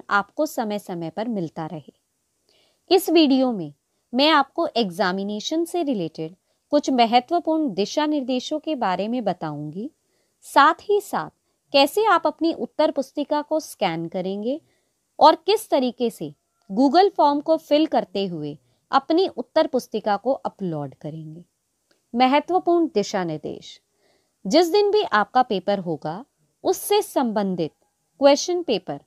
ज्ञान आपको समय समय पर मिलता रहे इस वीडियो में मैं आपको एग्जामिनेशन से रिलेटेड कुछ महत्वपूर्ण दिशा निर्देशों के बारे में बताऊंगी साथ ही साथ कैसे आप अपनी उत्तर पुस्तिका को स्कैन करेंगे और किस तरीके से गूगल फॉर्म को फिल करते हुए अपनी उत्तर पुस्तिका को अपलोड करेंगे महत्वपूर्ण दिशा निर्देश जिस दिन भी आपका पेपर होगा उससे संबंधित क्वेश्चन पेपर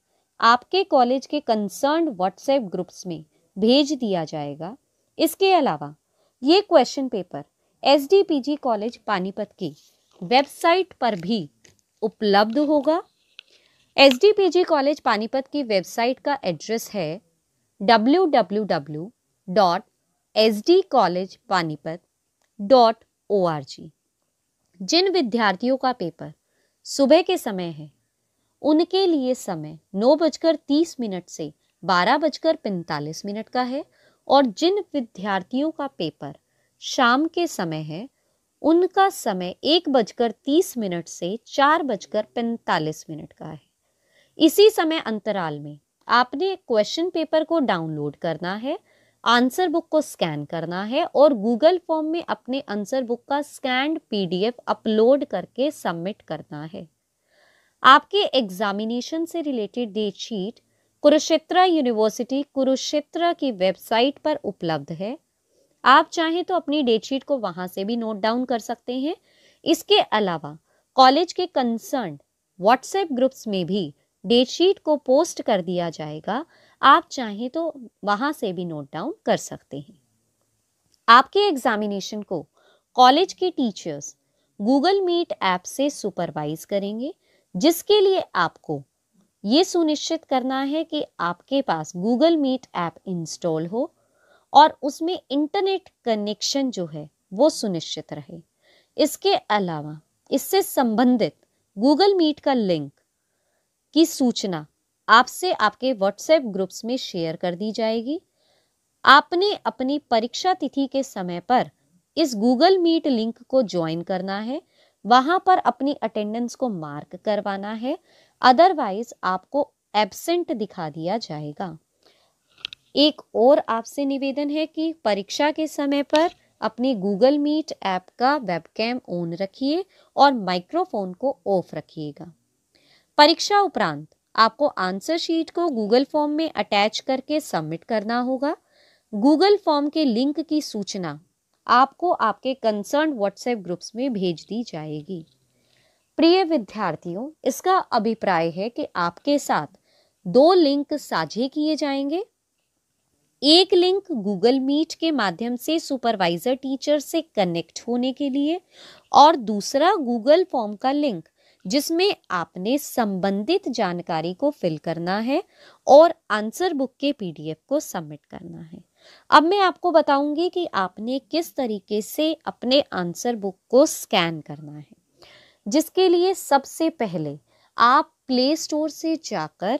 आपके कॉलेज के कंसर्न व्हाट्सएप ग्रुप्स में भेज दिया जाएगा इसके अलावा ये question paper S college Panipat की वेबसाइट पर भी उपलब्ध होगा एस कॉलेज पानीपत की वेबसाइट का एड्रेस है W W W dot S D college Panipat dot O R G जिन विद्यार्थियों का पेपर सुबह के समय है उनके लिए समय नौ बजकर तीस मिनट से बारह बजकर पैंतालीस मिनट का है और जिन विद्यार्थियों का पेपर शाम के समय है उनका समय एक बजकर तीस मिनट से चार बजकर पैंतालीस मिनट का है इसी समय अंतराल में आपने क्वेश्चन पेपर को डाउनलोड करना है आंसर बुक को स्कैन करना है और गूगल फॉर्म में अपने आंसर बुक का स्कैंड पीडीएफ अपलोड करके सबमिट करना है आपके एग्जामिनेशन से related date sheet Kurukshetra university Kurukshetra की वेबसाइट पर उपलब्ध है आप चाहें तो अपनी डेट शीट को वहां से भी नोट डाउन कर सकते हैं इसके अलावा कॉलेज के कंसर्न व्हाट्सएप ग्रुप्स में भी डेट शीट को पोस्ट कर दिया जाएगा आप चाहें तो वहां से भी नोट डाउन कर सकते हैं आपके एग्जामिनेशन को कॉलेज के टीचर्स गूगल मीट ऐप से सुपरवाइज करेंगे जिसके लिए आपको ये सुनिश्चित करना है कि आपके पास गूगल मीट ऐप इंस्टॉल हो और उसमें इंटरनेट कनेक्शन जो है वो सुनिश्चित रहे इसके अलावा इससे संबंधित गूगल मीट का लिंक की सूचना आपसे आपके व्हाट्सएप ग्रुप्स में शेयर कर दी जाएगी आपने अपनी परीक्षा तिथि के समय पर इस गूगल मीट लिंक को ज्वाइन करना है वहां पर अपनी अटेंडेंस को मार्क करवाना है अदरवाइज आपको एबसेंट दिखा दिया जाएगा एक और आपसे निवेदन है कि परीक्षा के समय पर अपनी गूगल मीट ऐप का वेबकैम ऑन रखिए और माइक्रोफोन को ऑफ रखिएगा परीक्षा उपरांत आपको आंसर शीट को गूगल फॉर्म में अटैच करके सबमिट करना होगा गूगल फॉर्म के लिंक की सूचना आपको आपके कंसर्न व्हाट्सएप ग्रुप्स में भेज दी जाएगी प्रिय विद्यार्थियों इसका अभिप्राय है कि आपके साथ दो लिंक साझे किए जाएंगे एक लिंक गूगल मीट के माध्यम से सुपरवाइजर टीचर से कनेक्ट होने के लिए और दूसरा गूगल फॉर्म का लिंक जिसमें आपने संबंधित जानकारी को फिल करना है और आंसर बुक के पीडीएफ को सबमिट करना है अब मैं आपको बताऊंगी कि आपने किस तरीके से अपने आंसर बुक को स्कैन करना है जिसके लिए सबसे पहले आप प्ले स्टोर से जाकर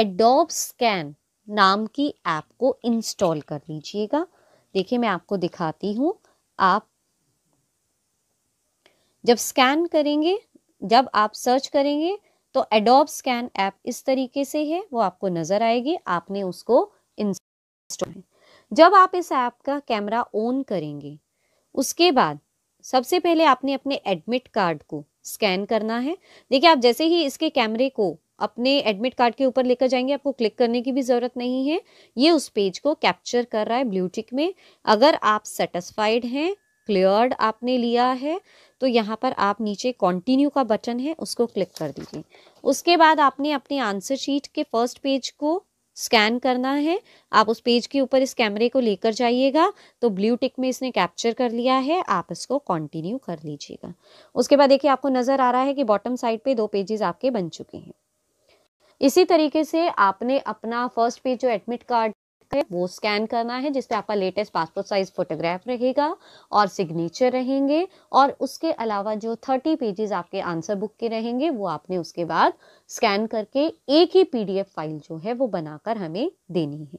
एडोब स्कैन नाम की ऐप को इंस्टॉल कर लीजिएगा देखिए मैं आपको दिखाती हूँ आप जब स्कैन करेंगे जब आप सर्च करेंगे तो एडोब स्कैन ऐप इस तरीके से है वो आपको नज़र आएगी आपने उसको इंस्टॉल जब आप इस ऐप का कैमरा ऑन करेंगे उसके बाद सबसे पहले आपने अपने एडमिट कार्ड को स्कैन करना है देखिए आप जैसे ही इसके कैमरे को अपने एडमिट कार्ड के ऊपर लेकर जाएंगे आपको क्लिक करने की भी ज़रूरत नहीं है ये उस पेज को कैप्चर कर रहा है ब्लूटिक में अगर आप सेटिस्फाइड हैं क्लियर्ड आपने लिया है तो यहाँ पर आप नीचे कंटिन्यू का बटन है उसको क्लिक कर दीजिए उसके बाद आपने अपने आंसर शीट के फर्स्ट पेज को स्कैन करना है आप उस पेज के ऊपर इस कैमरे को लेकर जाइएगा तो ब्लू टिक में इसने कैप्चर कर लिया है आप इसको कंटिन्यू कर लीजिएगा उसके बाद देखिए आपको नज़र आ रहा है कि बॉटम साइड पे दो पेजेस आपके बन चुके हैं इसी तरीके से आपने अपना फर्स्ट पेज जो एडमिट कार्ड पे वो स्कैन करना है जिसपे आपका लेटेस्ट पासपोर्ट साइज फोटोग्राफ रहेगा और सिग्नेचर रहेंगे और उसके अलावा जो थर्टी पेजेस आपके आंसर बुक के रहेंगे वो आपने उसके बाद स्कैन करके एक ही पीडीएफ फाइल जो है वो बनाकर हमें देनी है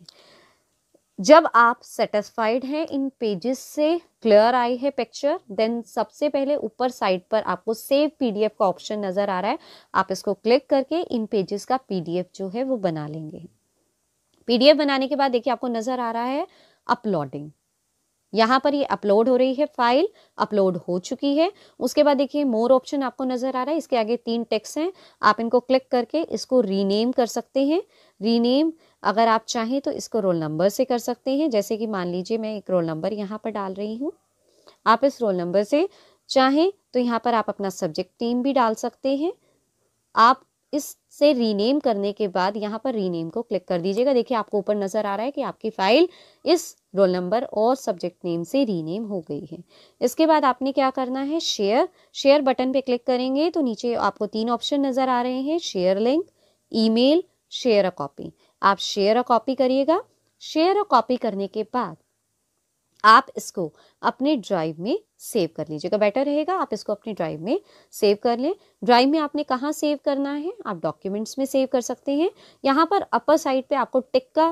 जब आप सेटिस्फाइड हैं इन पेजेस से क्लियर आई है पिक्चर देन सबसे पहले ऊपर साइड पर आपको सेव पीडीएफ का ऑप्शन नज़र आ रहा है आप इसको क्लिक करके इन पेजेस का पीडीएफ जो है वो बना लेंगे पीडीएफ बनाने के बाद देखिए आपको नजर आ रहा है अपलोडिंग यहां पर ये अपलोड हो रही है फाइल अपलोड हो चुकी है उसके बाद देखिए मोर ऑप्शन आपको नजर आ रहा है इसके आगे तीन टेक्स्ट हैं आप इनको क्लिक करके इसको रीनेम कर सकते हैं रीनेम अगर आप चाहें तो इसको रोल नंबर से कर सकते हैं जैसे कि मान लीजिए मैं एक रोल नंबर यहाँ पर डाल रही हूँ आप इस रोल नंबर से चाहें तो यहाँ पर आप अपना सब्जेक्ट टीम भी डाल सकते हैं आप इससे रीनेम करने के बाद यहाँ पर रीनेम को क्लिक कर दीजिएगा देखिए आपको ऊपर नज़र आ रहा है कि आपकी फ़ाइल इस रोल नंबर और सब्जेक्ट नेम से रीनेम हो गई है इसके बाद आपने क्या करना है शेयर शेयर बटन पे क्लिक करेंगे तो नीचे आपको तीन ऑप्शन नज़र आ रहे हैं share link email share a copy आप शेयर अ कॉपी करिएगा शेयर अ कॉपी करने के बाद आप इसको अपने ड्राइव में सेव कर लीजिएगा बेटर रहेगा आप इसको अपने ड्राइव में सेव कर लें ड्राइव में आपने कहाँ सेव करना है आप डॉक्यूमेंट्स में सेव कर सकते हैं यहाँ पर अपर साइड पे आपको टिक का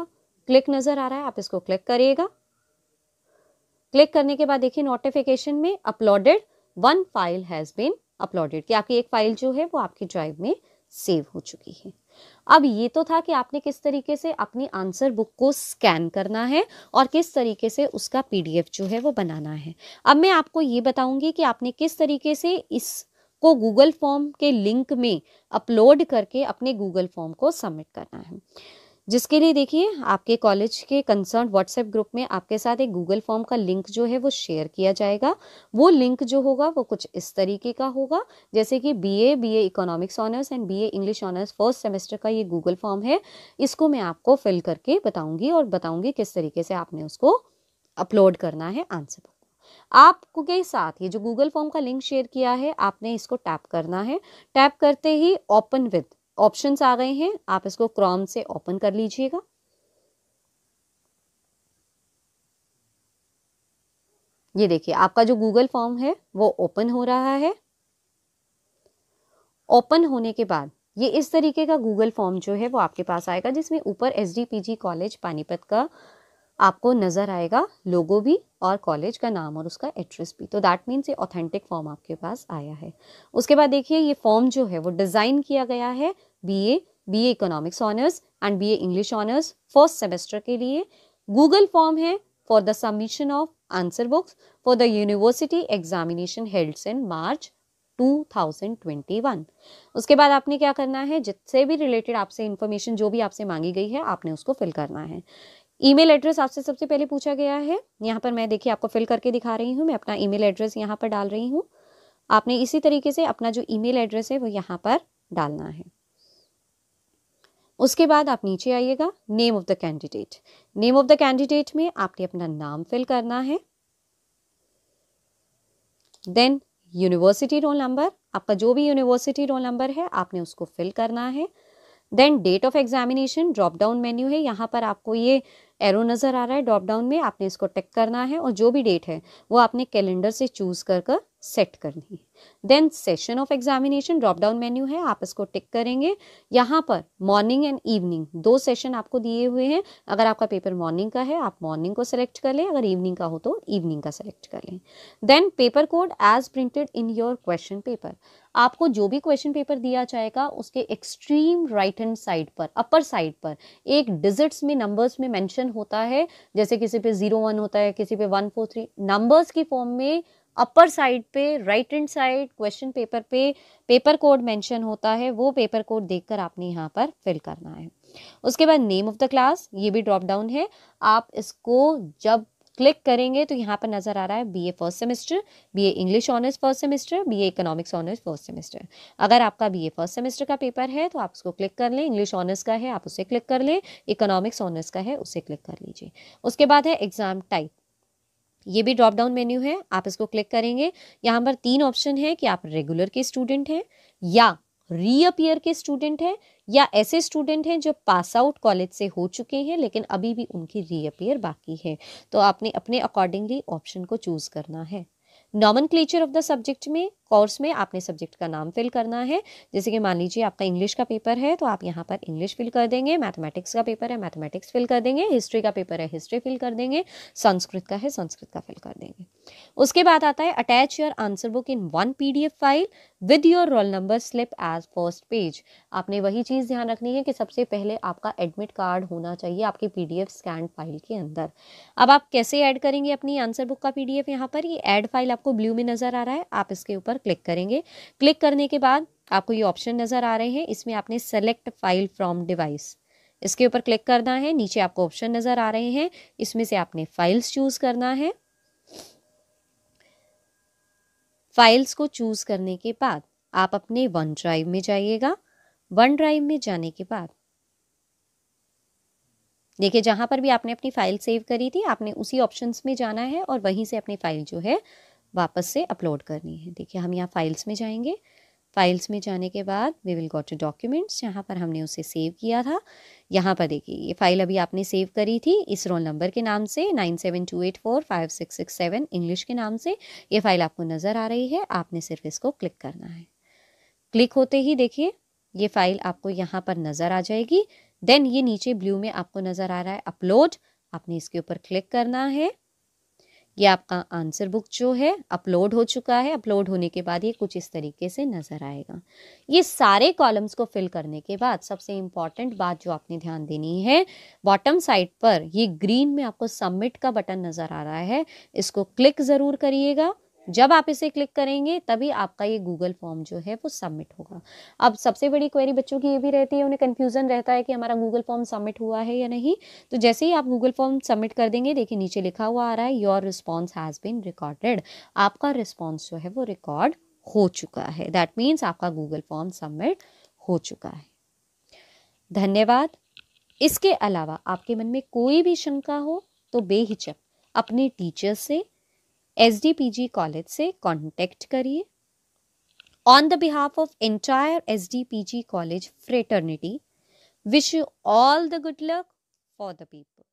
क्लिक नज़र आ रहा है आप इसको क्लिक करिएगा क्लिक करने के बाद देखिए नोटिफिकेशन में uploaded one file has been uploaded कि आपकी एक फाइल जो है वो आपकी ड्राइव में सेव हो चुकी है अब ये तो था कि आपने किस तरीके से अपनी आंसर बुक को स्कैन करना है और किस तरीके से उसका पीडीएफ जो है वो बनाना है अब मैं आपको ये बताऊंगी कि आपने किस तरीके से इसको गूगल फॉर्म के लिंक में अपलोड करके अपने गूगल फॉर्म को सबमिट करना है जिसके लिए देखिए आपके कॉलेज के कंसर्न व्हाट्सएप ग्रुप में आपके साथ एक गूगल फॉर्म का लिंक जो है वो शेयर किया जाएगा वो लिंक जो होगा वो कुछ इस तरीके का होगा जैसे कि BA BA economics honours and BA English honours first semester का ये गूगल फॉर्म है इसको मैं आपको फिल करके बताऊंगी और बताऊंगी किस तरीके से आपने उसको अपलोड करना है आंसर बुक आपको के साथ ये जो गूगल फॉर्म का लिंक शेयर किया है आपने इसको टैप करना है टैप करते ही ओपन विद ऑप्शंस आ गए हैं आप इसको क्रॉम से ओपन कर लीजिएगा ये देखिए आपका जो गूगल फॉर्म है वो ओपन हो रहा है ओपन होने के बाद ये इस तरीके का गूगल फॉर्म जो है वो आपके पास आएगा जिसमें ऊपर एस कॉलेज पानीपत का आपको नज़र आएगा लोगो भी और कॉलेज का नाम और उसका एड्रेस भी तो दैट मीन्स ये ऑथेंटिक फॉर्म आपके पास आया है उसके बाद देखिए ये फॉर्म जो है वो डिज़ाइन किया गया है B B A economics honours and A English honours first semester के लिए गूगल फॉर्म है for the submission of answer books for the university examination helds in March 2021 उसके बाद आपने क्या करना है जिससे भी रिलेटेड आपसे इंफॉर्मेशन जो भी आपसे मांगी गई है आपने उसको फिल करना है ईमेल एड्रेस आपसे सबसे पहले पूछा गया है यहाँ पर मैं देखिए आपको फिल करके दिखा रही हूँ मैं अपना ईमेल एड्रेस यहाँ पर डाल रही हूँ आपने इसी तरीके से अपना जो ईमेल एड्रेस है वो यहाँ पर डालना है उसके बाद आप नीचे आइएगा name of the candidate name of the candidate में आपने अपना नाम फिल करना है देन यूनिवर्सिटी रोल नंबर आपका जो भी यूनिवर्सिटी रोल नंबर है आपने उसको फिल करना है then date of examination drop down menu है यहाँ पर आपको ये एरो नज़र आ रहा है ड्रॉप डाउन में आपने इसको टिक करना है और जो भी डेट है वो आपने कैलेंडर से चूज़ कर कर सेट करनी है then session of examination drop down menu है आप इसको टिक करेंगे यहाँ पर मॉर्निंग एंड इवनिंग दो सेशन आपको दिए हुए हैं अगर आपका पेपर मॉर्निंग का है आप मॉर्निंग को सिलेक्ट कर लें अगर इवनिंग का हो तो इवनिंग का सिलेक्ट कर लें then paper code as printed in your question paper आपको जो भी क्वेश्चन पेपर दिया जाएगा उसके एक्सट्रीम राइट हैंड साइड पर अपर साइड पर एक डिजिट्स में नंबर्स में मैंशन होता है जैसे किसी पे जीरो वन होता है किसी पे वन फोर थ्री नंबर्स की फॉर्म में अपर साइड पे right hand side question paper पे पेपर कोड मेंशन होता है वो पेपर कोड देखकर आपने यहाँ पर फिल करना है उसके बाद नेम ऑफ द क्लास ये भी ड्रॉप डाउन है आप इसको जब क्लिक करेंगे तो यहाँ पर नज़र आ रहा है BA first semester BA English honours first semester BA economics honours first semester अगर आपका बीए फर्स्ट सेमेस्टर का पेपर है तो आप उसको क्लिक कर लें इंग्लिश ऑनर्स का है आप उसे क्लिक कर लें इकोनॉमिक्स ऑनर्स का है उसे क्लिक कर लीजिए उसके बाद है एग्ज़ाम टाइप ये भी ड्रॉप डाउन मेन्यू है आप इसको क्लिक करेंगे यहाँ पर तीन ऑप्शन है कि आप रेगुलर के स्टूडेंट हैं या रीअपियर के स्टूडेंट हैं या ऐसे स्टूडेंट हैं जो पास आउट कॉलेज से हो चुके हैं लेकिन अभी भी उनकी रीअपियर बाकी है तो आपने अपने अकॉर्डिंगली ऑप्शन को चूज करना है नॉमन ऑफ द सब्जेक्ट में कोर्स में आपने सब्जेक्ट का नाम फिल करना है जैसे कि मान लीजिए आपका इंग्लिश का पेपर है तो आप यहाँ पर इंग्लिश फिल कर देंगे मैथमेटिक्स का पेपर है मैथमेटिक्स फिल कर देंगे हिस्ट्री का पेपर है हिस्ट्री फिल कर देंगे संस्कृत का है संस्कृत का फिल कर देंगे उसके बाद आता है attach your answer book in one P file with your roll number slip as first page आपने वही चीज़ ध्यान रखनी है कि सबसे पहले आपका एडमिट कार्ड होना चाहिए आपकी पीडीएफ स्कैन फाइल के अंदर अब आप कैसे ऐड करेंगे अपनी आंसर बुक का पीडीएफ यहाँ पर ये ऐड फाइल आपको ब्लू में नज़र आ रहा है आप इसके ऊपर क्लिक करेंगे क्लिक करने के बाद आपको ये ऑप्शन नज़र आ रहे हैं इसमें आपने सेलेक्ट फाइल फ्रॉम डिवाइस इसके ऊपर क्लिक करना है नीचे आपको ऑप्शन नज़र आ रहे हैं इसमें से आपने फाइल्स चूज़ करना है फाइल्स को चूज़ करने के बाद आप अपने वन ड्राइव में जाइएगा वन ड्राइव में जाने के बाद देखिए जहाँ पर भी आपने अपनी फ़ाइल सेव करी थी आपने उसी ऑप्शंस में जाना है और वहीं से अपनी फ़ाइल जो है वापस से अपलोड करनी है देखिए हम यहाँ फाइल्स में जाएंगे फाइल्स में जाने के बाद we will got two documents यहाँ पर हमने उसे सेव किया था यहाँ पर देखिए ये फाइल अभी आपने सेव करी थी इस रोल नंबर के नाम से nine seven two eight four five six six seven English के नाम से ये फाइल आपको नज़र आ रही है आपने सिर्फ इसको क्लिक करना है क्लिक होते ही देखिए ये फाइल आपको यहाँ पर नज़र आ जाएगी देन ये नीचे ब्लू में आपको नज़र आ रहा है अपलोड आपने इसके ऊपर क्लिक करना है ये आपका आंसर बुक जो है अपलोड हो चुका है अपलोड होने के बाद ये कुछ इस तरीके से नज़र आएगा ये सारे कॉलम्स को फिल करने के बाद सबसे इम्पॉर्टेंट बात जो आपने ध्यान देनी है बॉटम साइड पर ये ग्रीन में आपको सबमिट का बटन नज़र आ रहा है इसको क्लिक ज़रूर करिएगा जब आप इसे क्लिक करेंगे तभी आपका ये गूगल फॉर्म जो है वो सबमिट होगा अब सबसे बड़ी क्वेरी बच्चों की ये भी रहती है उन्हें कन्फ्यूज़न रहता है कि हमारा गूगल फॉर्म सबमिट हुआ है या नहीं तो जैसे ही आप गूगल फॉर्म सबमिट कर देंगे देखिए नीचे लिखा हुआ आ रहा है your response has been recorded आपका रिस्पॉन्स जो है वो रिकॉर्ड हो चुका है दैट मीन्स आपका गूगल फॉर्म सबमिट हो चुका है धन्यवाद इसके अलावा आपके मन में कोई भी शंका हो तो बेहिचक अपने टीचर से एस कॉलेज से कॉन्टेक्ट करिए on the behalf of entire S college fraternity wish you all the good luck for the people